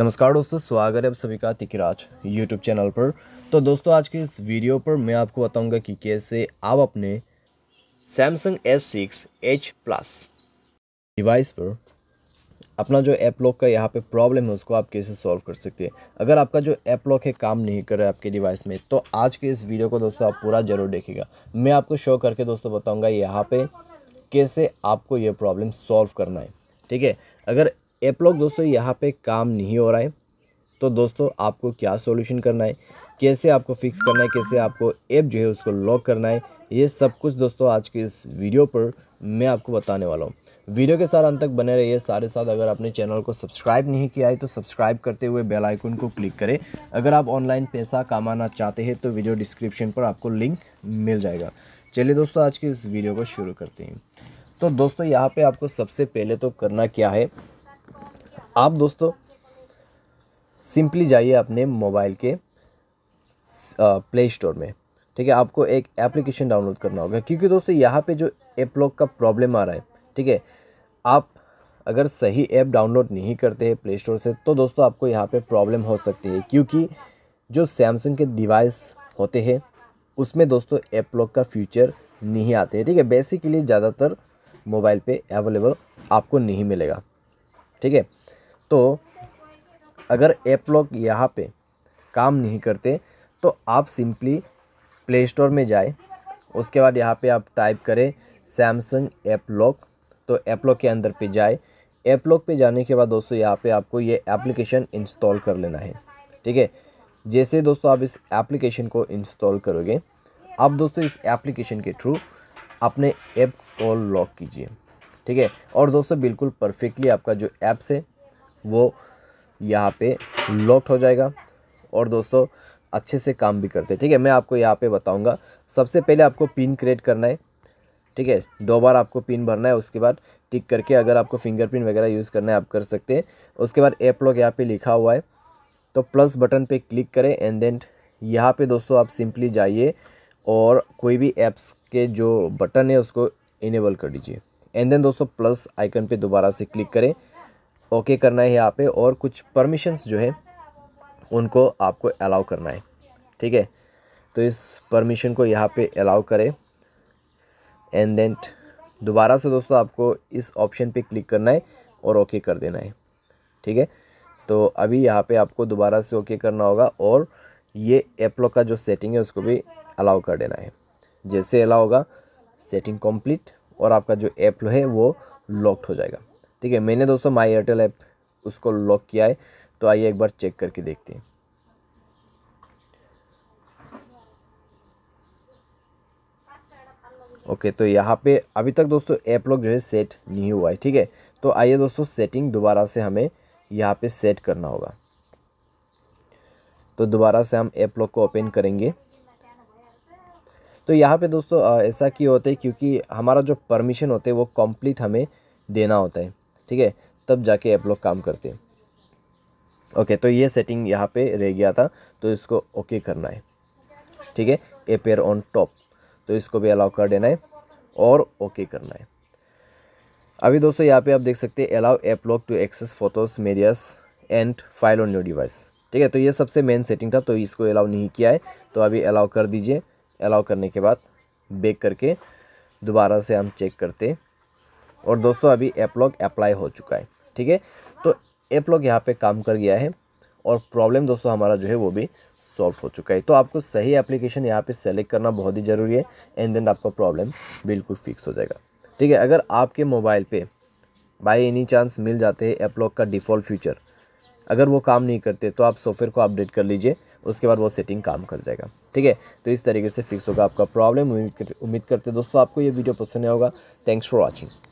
नमस्कार दोस्तों स्वागत है आप सभी का तिकराज यूट्यूब चैनल पर तो दोस्तों आज के इस वीडियो पर मैं आपको बताऊंगा कि कैसे आप अपने Samsung S six H plus device पर अपना जो ऐप लॉक का यहाँ पे प्रॉब्लम है उसको आप कैसे सॉल्व कर सकते हैं अगर आपका जो ऐप लॉक है काम नहीं कर रहा है आपके डिवाइस में तो आज के इस वीडियो को दोस्तों आप पूरा ज़रूर देखेगा मैं आपको शो करके दोस्तों बताऊँगा यहाँ पर कैसे आपको ये प्रॉब्लम सॉल्व करना है ठीक है अगर लॉक दोस्तों यहाँ पे काम नहीं हो रहा है तो दोस्तों आपको क्या सॉल्यूशन करना है कैसे आपको फिक्स करना है कैसे आपको ऐप जो है उसको लॉक करना है ये सब कुछ दोस्तों आज के इस वीडियो पर मैं आपको बताने वाला हूँ वीडियो के साथ अंत तक बने रहिए सारे साथ अगर आपने चैनल को सब्सक्राइब नहीं किया है तो सब्सक्राइब करते हुए बेल आइकन को क्लिक करें अगर आप ऑनलाइन पैसा कमाना चाहते हैं तो वीडियो डिस्क्रिप्शन पर आपको लिंक मिल जाएगा चलिए दोस्तों आज के इस वीडियो को शुरू करते हैं तो दोस्तों यहाँ पे आपको सबसे पहले तो करना क्या है आप दोस्तों सिंपली जाइए अपने मोबाइल के प्ले स्टोर में ठीक है आपको एक एप्लीकेशन डाउनलोड करना होगा क्योंकि दोस्तों यहाँ पे जो ऐप लॉक का प्रॉब्लम आ रहा है ठीक है आप अगर सही ऐप डाउनलोड नहीं करते हैं प्ले स्टोर से तो दोस्तों आपको यहाँ पे प्रॉब्लम हो सकती है क्योंकि जो सैमसंग के डिवाइस होते हैं उसमें दोस्तों ऐप लॉक का फ्यूचर नहीं आते हैं ठीक है बेसिकली ज़्यादातर मोबाइल पर अवेलेबल आपको नहीं मिलेगा ठीक है तो अगर ऐप लॉक यहाँ पे काम नहीं करते तो आप सिंपली प्ले स्टोर में जाए उसके बाद यहाँ पे आप टाइप करें सैमसंग ऐप लॉक तो ऐप लॉक के अंदर पे जाए ऐप लॉक पे जाने के बाद दोस्तों यहाँ पे आपको ये एप्लीकेशन इंस्टॉल कर लेना है ठीक है जैसे दोस्तों आप इस एप्लीकेशन को इंस्टॉल करोगे आप दोस्तों इस एप्लीकेशन के थ्रू अपने ऐप को लॉक कीजिए ठीक है और दोस्तों बिल्कुल परफेक्टली आपका जो ऐप्स है वो यहाँ पे लॉक्ड हो जाएगा और दोस्तों अच्छे से काम भी करते हैं ठीक है मैं आपको यहाँ पे बताऊँगा सबसे पहले आपको पिन क्रिएट करना है ठीक है दो बार आपको पिन भरना है उसके बाद टिक करके अगर आपको फिंगरप्रिंट वगैरह यूज़ करना है आप कर सकते हैं उसके बाद एप लॉक यहाँ पर लिखा हुआ है तो प्लस बटन पर क्लिक करें एंड देन यहाँ पर दोस्तों आप सिंपली जाइए और कोई भी ऐप्स के जो बटन है उसको इनेबल कर दीजिए एंड देन दोस्तों प्लस आइकन पे दोबारा से क्लिक करें ओके करना है यहाँ पे और कुछ परमिशंस जो है उनको आपको अलाउ करना है ठीक है तो इस परमिशन को यहाँ पे अलाउ करें एंड देन दोबारा से दोस्तों आपको इस ऑप्शन पे क्लिक करना है और ओके कर देना है ठीक है तो अभी यहाँ पे आपको दोबारा से ओके करना होगा और ये एप्लो का जो सेटिंग है उसको भी अलाउ कर देना है जैसे अलाउ होगा सेटिंग कंप्लीट और आपका जो ऐप है वो लॉक्ड हो जाएगा ठीक है मैंने दोस्तों माई एयरटेल ऐप उसको लॉक किया है तो आइए एक बार चेक करके देखते हैं ओके तो यहाँ पे अभी तक दोस्तों ऐप लॉक जो है सेट नहीं हुआ है ठीक है तो आइए दोस्तों सेटिंग दोबारा से हमें यहाँ पे सेट करना होगा तो दोबारा से हम ऐप लॉक को ओपन करेंगे तो यहाँ पे दोस्तों ऐसा क्यों होता है क्योंकि हमारा जो परमिशन होता है वो कंप्लीट हमें देना होता है ठीक है तब जाके आप लोग काम करते हैं ओके तो ये सेटिंग यहाँ पे रह गया था तो इसको ओके करना है ठीक है एपेयर ऑन टॉप तो इसको भी अलाउ कर देना है और ओके करना है अभी दोस्तों यहाँ पे आप देख सकते हैं allow app lock to access photos medias and file on your device ठीक है तो ये सबसे मेन सेटिंग था तो इसको अलाउ नहीं किया है तो अभी अलाउ कर दीजिए अलाउ करने के बाद बेक करके दोबारा से हम चेक करते हैं और दोस्तों अभी एपलॉग अप्लाई हो चुका है ठीक है तो एपलॉग यहाँ पे काम कर गया है और प्रॉब्लम दोस्तों हमारा जो है वो भी सॉल्व हो चुका है तो आपको सही एप्लीकेशन यहाँ पे सेलेक्ट करना बहुत ही ज़रूरी है एंड देन आपका प्रॉब्लम बिल्कुल फिक्स हो जाएगा ठीक है अगर आपके मोबाइल पर बाई एनी चांस मिल जाते हैं एपलॉग का डिफ़ॉल्ट फीचर अगर वो काम नहीं करते तो आप सॉफ्टवेयर को अपडेट कर लीजिए उसके बाद वो सेटिंग काम कर जाएगा ठीक है तो इस तरीके से फिक्स होगा आपका प्रॉब्लम उम्मीद करते दोस्तों आपको ये वीडियो पसंद आएगा होगा थैंक्स फॉर वॉचिंग